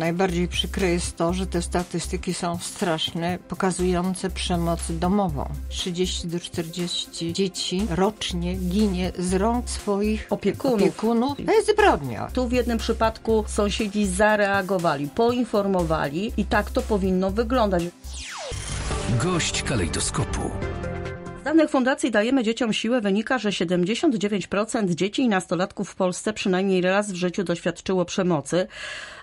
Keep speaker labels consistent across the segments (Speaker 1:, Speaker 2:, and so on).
Speaker 1: Najbardziej przykre jest to, że te statystyki są straszne, pokazujące przemoc domową. 30 do 40 dzieci rocznie ginie z rąk
Speaker 2: swoich opiekunów. opiekunów. To jest zbrodnia. Tu w jednym przypadku sąsiedzi zareagowali, poinformowali i tak to powinno wyglądać. Gość kalejdoskopu danych Fundacji Dajemy Dzieciom Siłę wynika, że 79% dzieci i nastolatków w Polsce przynajmniej raz w życiu doświadczyło przemocy,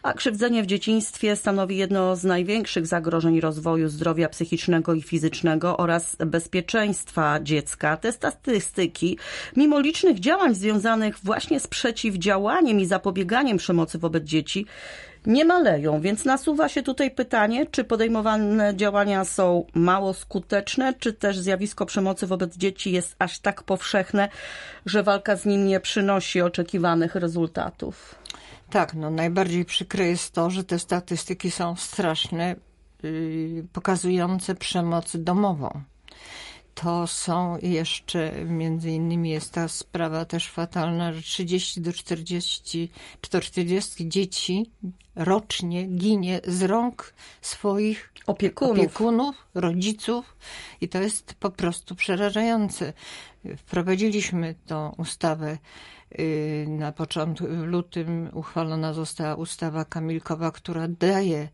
Speaker 2: a krzywdzenie w dzieciństwie stanowi jedno z największych zagrożeń rozwoju zdrowia psychicznego i fizycznego oraz bezpieczeństwa dziecka. Te statystyki, mimo licznych działań związanych właśnie z przeciwdziałaniem i zapobieganiem przemocy wobec dzieci, nie maleją, więc nasuwa się tutaj pytanie, czy podejmowane działania są mało skuteczne, czy też zjawisko przemocy wobec dzieci jest aż tak powszechne, że walka z nim nie przynosi oczekiwanych rezultatów. Tak, no najbardziej przykre jest to, że
Speaker 1: te statystyki są straszne, yy, pokazujące przemoc domową to są jeszcze, między innymi jest ta sprawa też fatalna, że 30 do 40, 40 dzieci rocznie ginie z rąk swoich opiekunów. opiekunów, rodziców i to jest po prostu przerażające. Wprowadziliśmy tą ustawę y, na początku lutym uchwalona została ustawa Kamilkowa, która daje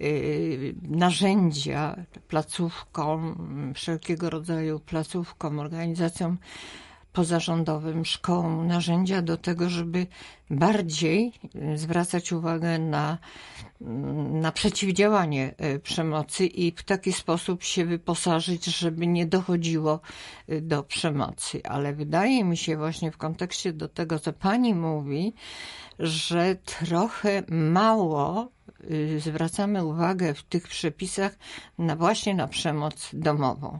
Speaker 1: Y, narzędzia placówkom, wszelkiego rodzaju placówkom, organizacjom pozarządowym, szkołom, narzędzia do tego, żeby bardziej y, zwracać uwagę na, mm, na przeciwdziałanie y, przemocy i w taki sposób się wyposażyć, żeby nie dochodziło do przemocy. Ale wydaje mi się właśnie w kontekście do tego, co pani mówi, że trochę mało Y, zwracamy uwagę w tych przepisach na właśnie na przemoc domową.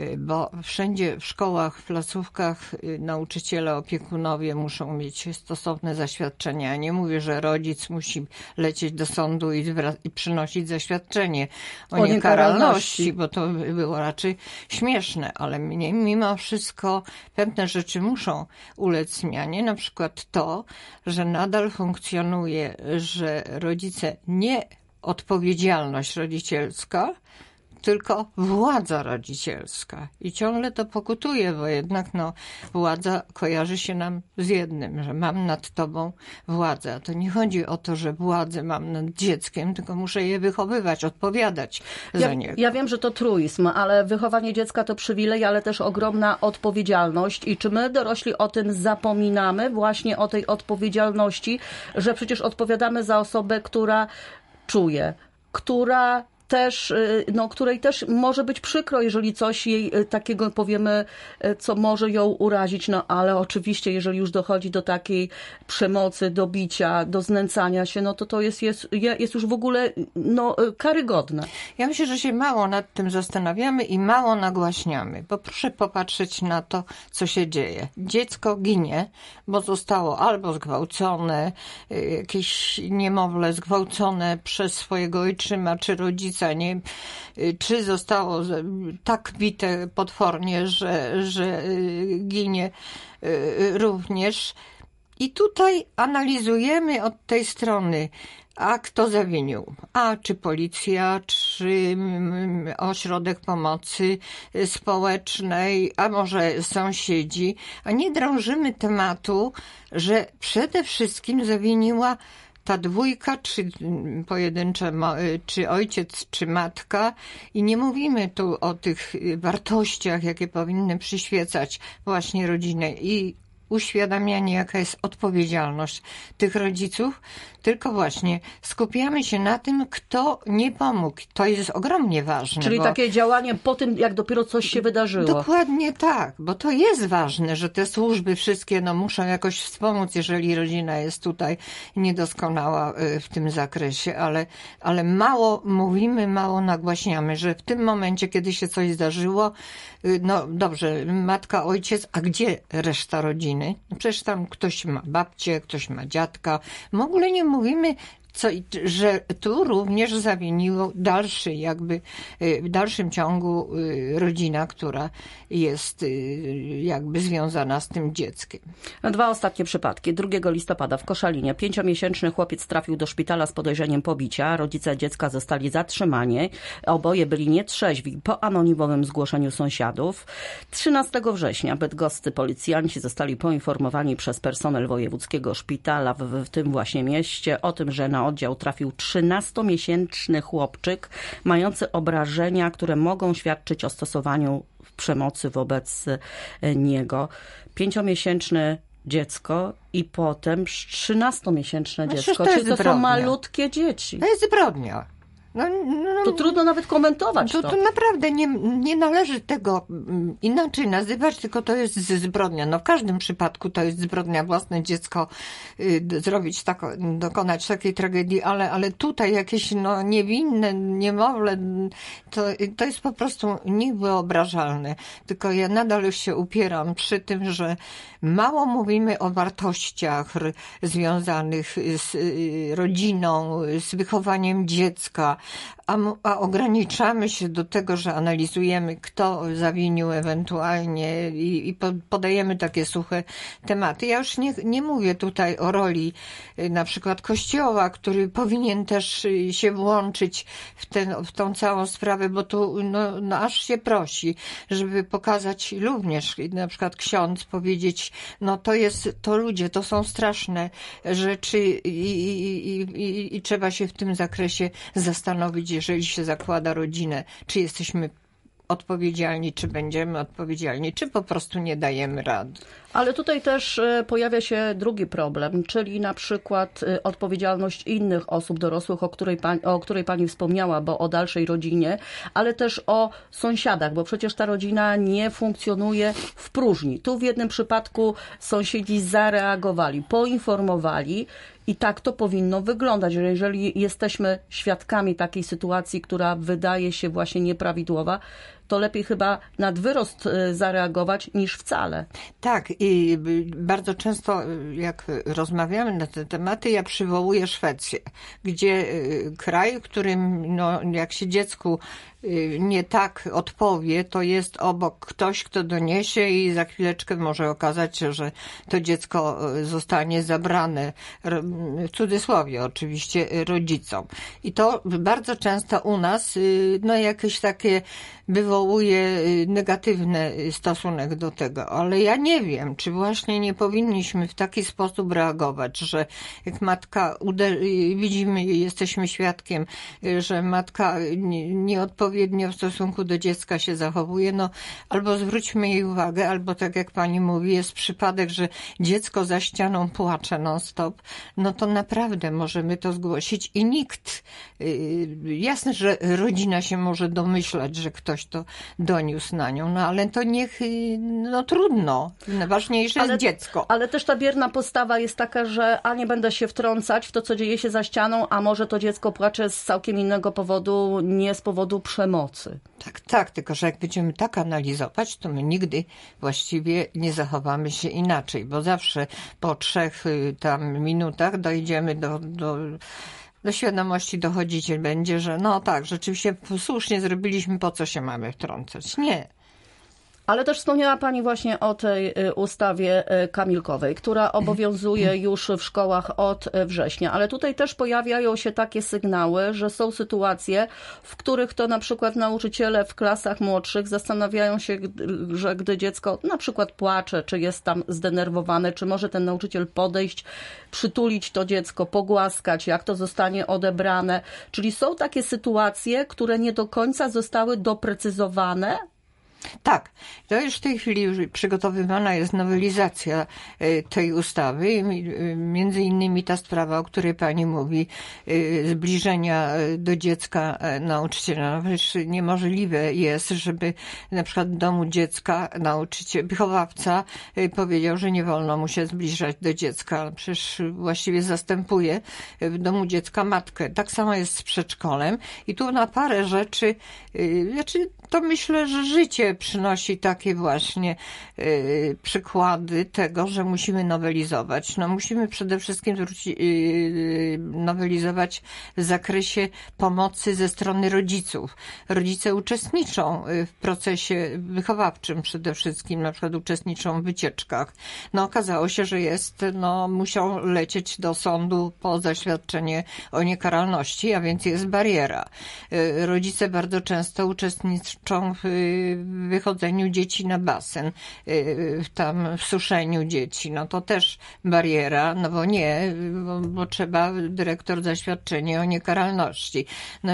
Speaker 1: Y, bo wszędzie w szkołach, w placówkach y, nauczyciele, opiekunowie muszą mieć stosowne zaświadczenia. Nie mówię, że rodzic musi lecieć do sądu i, i przynosić zaświadczenie o, o niekaralności, bo to by było raczej śmieszne, ale mnie, mimo wszystko pewne rzeczy muszą ulec zmianie, na przykład to, że nadal funkcjonuje, że rodzice nie odpowiedzialność rodzicielska, tylko władza rodzicielska. I ciągle to pokutuje, bo jednak no, władza kojarzy się nam z jednym, że mam nad tobą władzę. A to nie chodzi o to, że władzę mam nad
Speaker 2: dzieckiem, tylko muszę je wychowywać, odpowiadać ja, za nie. Ja wiem, że to truizm, ale wychowanie dziecka to przywilej, ale też ogromna odpowiedzialność. I czy my, dorośli, o tym zapominamy, właśnie o tej odpowiedzialności, że przecież odpowiadamy za osobę, która czuje, która też, y, no, której też może być przykro, jeżeli coś jej y, takiego powiemy, y, co może ją urazić, no ale oczywiście, jeżeli już dochodzi do takiej przemocy, do bicia, do znęcania się, no to to jest, jest, jest już w ogóle no, karygodne. Ja myślę, że się mało nad tym zastanawiamy i
Speaker 1: mało nagłaśniamy, bo proszę popatrzeć na to, co się dzieje. Dziecko ginie, bo zostało albo zgwałcone, jakieś niemowlę zgwałcone przez swojego ojczyma czy rodzica, nie? Y, czy zostało tak bite potwornie, że, że y, ginie y, również. I tutaj analizujemy od tej strony, a kto zawinił? A czy policja, czy mm, ośrodek pomocy społecznej, a może sąsiedzi? A nie drążymy tematu, że przede wszystkim zawiniła ta dwójka, czy pojedyncza, y, czy ojciec, czy matka. I nie mówimy tu o tych wartościach, jakie powinny przyświecać właśnie rodzinie i uświadamianie, jaka jest odpowiedzialność tych rodziców, tylko właśnie skupiamy się na tym, kto nie pomógł. To jest ogromnie ważne. Czyli bo... takie
Speaker 2: działanie po tym, jak dopiero coś się wydarzyło.
Speaker 1: Dokładnie tak, bo to jest ważne, że te służby wszystkie no, muszą jakoś wspomóc, jeżeli rodzina jest tutaj niedoskonała y, w tym zakresie, ale, ale mało mówimy, mało nagłaśniamy, że w tym momencie, kiedy się coś zdarzyło, y, no dobrze, matka, ojciec, a gdzie reszta rodziny? rodziny. No przecież tam ktoś ma babcię, ktoś ma dziadka. W ogóle nie mówimy co, że tu również zawiniło dalszy, jakby y, w dalszym ciągu y,
Speaker 2: rodzina, która jest y, jakby związana z tym dzieckiem. Dwa ostatnie przypadki. 2 listopada w Koszalinie pięciomiesięczny chłopiec trafił do szpitala z podejrzeniem pobicia. Rodzice dziecka zostali zatrzymani. Oboje byli nietrzeźwi po anonimowym zgłoszeniu sąsiadów. 13 września bydgoscy policjanci zostali poinformowani przez personel wojewódzkiego szpitala w, w tym właśnie mieście o tym, że na oddział trafił 13-miesięczny chłopczyk mający obrażenia, które mogą świadczyć o stosowaniu przemocy wobec e, niego. Pięciomiesięczne dziecko i potem 13-miesięczne dziecko. To Czyli to zbrodnia. są malutkie dzieci. To jest zbrodnia. No, no, no, to trudno nawet komentować. To, to. to naprawdę nie, nie
Speaker 1: należy tego mm, inaczej nazywać, tylko to jest zbrodnia. No w każdym przypadku to jest zbrodnia własne dziecko y, zrobić tak, dokonać takiej tragedii, ale, ale tutaj jakieś no, niewinne niemowlę, to, to jest po prostu niewyobrażalne. Tylko ja nadal się upieram przy tym, że mało mówimy o wartościach związanych z y, rodziną, z wychowaniem dziecka a, a ograniczamy się do tego, że analizujemy, kto zawinił ewentualnie i, i podajemy takie suche tematy. Ja już nie, nie mówię tutaj o roli y, na przykład Kościoła, który powinien też y, się włączyć w, ten, w tą całą sprawę, bo tu no, no aż się prosi, żeby pokazać również, y, na przykład ksiądz powiedzieć, no to jest, to ludzie, to są straszne rzeczy i, i, i, i trzeba się w tym zakresie zastanowić zastanowić, jeżeli się zakłada rodzinę, czy jesteśmy odpowiedzialni, czy będziemy odpowiedzialni, czy po prostu nie dajemy rady.
Speaker 2: Ale tutaj też e, pojawia się drugi problem, czyli na przykład e, odpowiedzialność innych osób dorosłych, o której, pani, o której pani wspomniała, bo o dalszej rodzinie, ale też o sąsiadach, bo przecież ta rodzina nie funkcjonuje w próżni. Tu w jednym przypadku sąsiedzi zareagowali, poinformowali, i tak to powinno wyglądać. Jeżeli jesteśmy świadkami takiej sytuacji, która wydaje się właśnie nieprawidłowa, to lepiej chyba nad wyrost y, zareagować niż wcale.
Speaker 1: Tak i bardzo często y, jak rozmawiamy na te tematy, ja przywołuję Szwecję, gdzie y, kraj, którym no, jak się dziecku nie tak odpowie, to jest obok ktoś, kto doniesie i za chwileczkę może okazać się, że to dziecko zostanie zabrane, w cudzysłowie oczywiście, rodzicom. I to bardzo często u nas no, jakieś takie bywo wywołuje y, negatywny stosunek do tego, ale ja nie wiem, czy właśnie nie powinniśmy w taki sposób reagować, że jak matka y, widzimy, jesteśmy świadkiem, y, że matka nieodpowiednio w stosunku do dziecka się zachowuje, no albo zwróćmy jej uwagę, albo tak jak pani mówi, jest przypadek, że dziecko za ścianą płacze non-stop, no to naprawdę możemy to zgłosić i nikt, jasne, że rodzina się może domyślać, że ktoś to
Speaker 2: doniósł na nią. No ale to niech, y, no trudno. Ważniejsze ale, jest dziecko. Ale też ta bierna postawa jest taka, że a nie będę się wtrącać w to, co dzieje się za ścianą, a może to dziecko płacze z całkiem innego powodu, nie z powodu przemocy.
Speaker 1: Tak, tak, tylko że jak będziemy tak analizować, to my nigdy właściwie nie zachowamy się inaczej, bo zawsze po trzech y, tam minutach dojdziemy do, do do świadomości dochodzić będzie, że no tak, rzeczywiście słusznie zrobiliśmy, po co się mamy wtrącać.
Speaker 2: Nie. Ale też wspomniała Pani właśnie o tej y, ustawie y, kamilkowej, która mhm. obowiązuje mhm. już w szkołach od y, września, ale tutaj też pojawiają się takie sygnały, że są sytuacje, w których to na przykład nauczyciele w klasach młodszych zastanawiają się, że gdy dziecko na przykład płacze, czy jest tam zdenerwowane, czy może ten nauczyciel podejść, przytulić to dziecko, pogłaskać, jak to zostanie odebrane. Czyli są takie sytuacje, które nie do końca zostały doprecyzowane,
Speaker 1: tak, to już w tej chwili przygotowywana jest nowelizacja e, tej ustawy, e, między innymi ta sprawa, o której pani mówi, e, zbliżenia do dziecka nauczyciela. No przecież niemożliwe jest, żeby na przykład w domu dziecka nauczyciel, wychowawca powiedział, że nie wolno mu się zbliżać do dziecka. Przecież właściwie zastępuje w domu dziecka matkę. Tak samo jest z przedszkolem i tu na parę rzeczy, znaczy to myślę, że życie przynosi takie właśnie y, przykłady tego, że musimy nowelizować. No musimy przede wszystkim wróci, y, nowelizować w zakresie pomocy ze strony rodziców. Rodzice uczestniczą y, w procesie wychowawczym przede wszystkim, na przykład uczestniczą w wycieczkach. No okazało się, że jest, no muszą lecieć do sądu po zaświadczenie o niekaralności, a więc jest bariera. rodzice bardzo często uczestniczą w wychodzeniu dzieci na basen, tam w suszeniu dzieci. No to też bariera, no bo nie, bo, bo trzeba dyrektor zaświadczenie o niekaralności. No,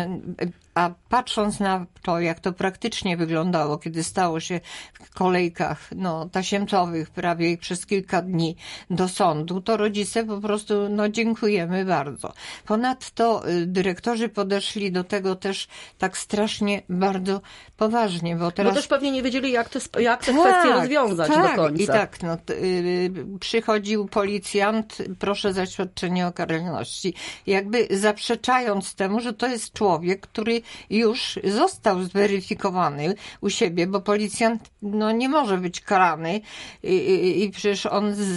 Speaker 1: a patrząc na to, jak to praktycznie wyglądało, kiedy stało się w kolejkach no, tasiemcowych prawie przez kilka dni do sądu, to rodzice po prostu no, dziękujemy bardzo. Ponadto y, dyrektorzy podeszli do tego też tak strasznie bardzo Poważnie, bo teraz... Bo też
Speaker 2: pewnie nie wiedzieli, jak to, jak te tak, kwestie rozwiązać tak, do końca. I tak,
Speaker 1: no, y, przychodził policjant, proszę zaświadczenie o karalności. Jakby zaprzeczając temu, że to jest człowiek, który już został zweryfikowany u siebie, bo policjant no, nie może być karany i, i, i przecież on z,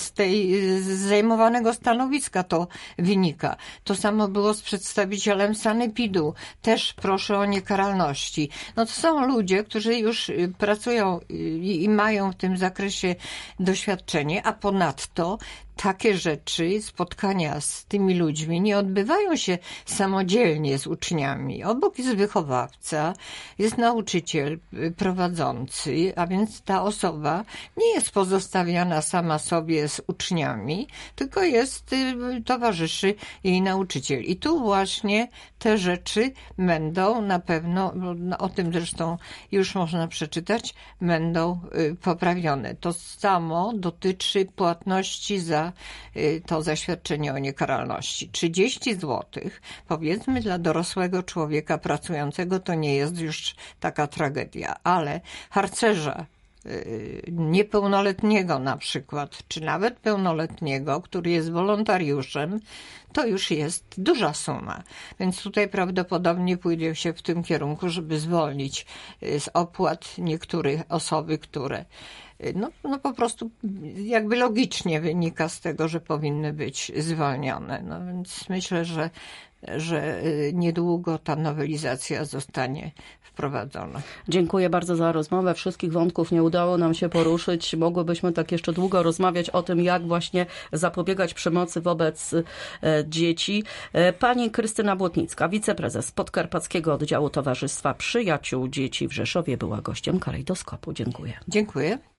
Speaker 1: z tej z zajmowanego stanowiska to wynika. To samo było z przedstawicielem Sanepidu. Też proszę o niekaralności no to są ludzie, którzy już y, pracują y, i mają w tym zakresie doświadczenie, a ponadto takie rzeczy, spotkania z tymi ludźmi nie odbywają się samodzielnie z uczniami. Obok jest wychowawca, jest nauczyciel y, prowadzący, a więc ta osoba nie jest pozostawiana sama sobie z uczniami, tylko jest, y, towarzyszy jej nauczyciel. I tu właśnie te rzeczy będą na pewno, no, o tym zresztą już można przeczytać, będą y, poprawione. To samo dotyczy płatności za Y, to zaświadczenie o niekaralności. 30 zł, powiedzmy dla dorosłego człowieka pracującego, to nie jest już taka tragedia, ale harcerza y, niepełnoletniego na przykład, czy nawet pełnoletniego, który jest wolontariuszem, to już jest duża suma. Więc tutaj prawdopodobnie pójdzie się w tym kierunku, żeby zwolnić y, z opłat niektórych osoby, które no, no po prostu jakby logicznie wynika z tego, że powinny być zwolnione. No więc myślę, że,
Speaker 2: że y, niedługo ta nowelizacja zostanie wprowadzona. Dziękuję bardzo za rozmowę. Wszystkich wątków nie udało nam się poruszyć. Mogłybyśmy tak jeszcze długo rozmawiać o tym, jak właśnie zapobiegać przemocy wobec y, dzieci. Y, pani Krystyna Błotnicka, wiceprezes Podkarpackiego Oddziału Towarzystwa Przyjaciół Dzieci w Rzeszowie była gościem Kalejdoskopu. Dziękuję. Dziękuję.